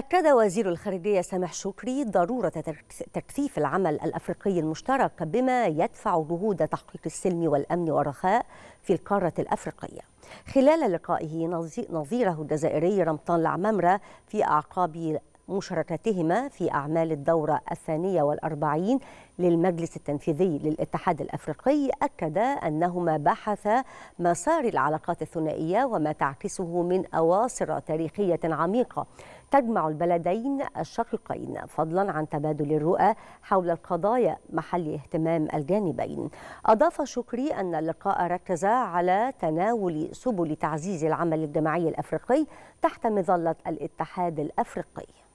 أكد وزير الخارجية سامح شكري ضرورة تكثيف العمل الأفريقي المشترك بما يدفع جهود تحقيق السلم والأمن والرخاء في القارة الأفريقية خلال لقائه نظيره الجزائري رمضان العمامرة في أعقاب مشاركتهما في أعمال الدورة الثانية والأربعين للمجلس التنفيذي للاتحاد الأفريقي أكد أنهما بحثا مسار العلاقات الثنائية وما تعكسه من أواصر تاريخية عميقة تجمع البلدين الشقيقين فضلا عن تبادل الرؤى حول القضايا محل اهتمام الجانبين أضاف شكري أن اللقاء ركز على تناول سبل تعزيز العمل الجماعي الأفريقي تحت مظلة الاتحاد الأفريقي